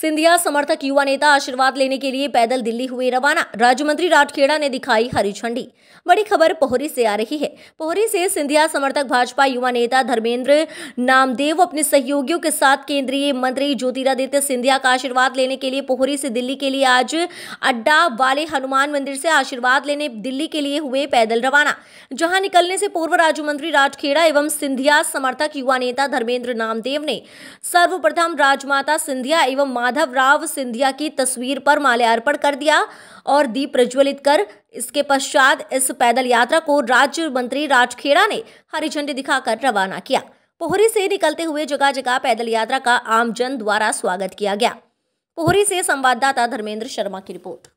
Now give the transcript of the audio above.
सिंधिया समर्थक युवा नेता आशीर्वाद लेने के लिए पैदल दिल्ली हुए रवाना राज्य मंत्री राठखेड़ा ने दिखाई हरी झंडी बड़ी खबर पोहरी से आ रही है पोहरी से सिंधिया समर्थक भाजपा युवा नेता धर्मेंद्र नामदेव अपने सहयोगियों के साथ केंद्रीय मंत्री ज्योतिरादित्य सिंधिया का आशीर्वाद लेने के लिए पोहरी से दिल्ली के लिए आज अड्डा वाले हनुमान मंदिर से आशीर्वाद लेने दिल्ली के लिए हुए पैदल रवाना जहां निकलने से पूर्व राज्य मंत्री राठखेड़ा एवं सिंधिया समर्थक युवा नेता धर्मेंद्र नामदेव ने सर्वप्रथम राजमाता सिंधिया एवं माधव राव सिंधिया की तस्वीर पर माल्यार्पण कर दिया और दीप प्रज्वलित कर इसके पश्चात इस पैदल यात्रा को राज्य मंत्री राजखेड़ा ने हरी झंडी दिखाकर रवाना किया पोहरी से निकलते हुए जगह जगह पैदल यात्रा का आमजन द्वारा स्वागत किया गया पोहरी से संवाददाता धर्मेंद्र शर्मा की रिपोर्ट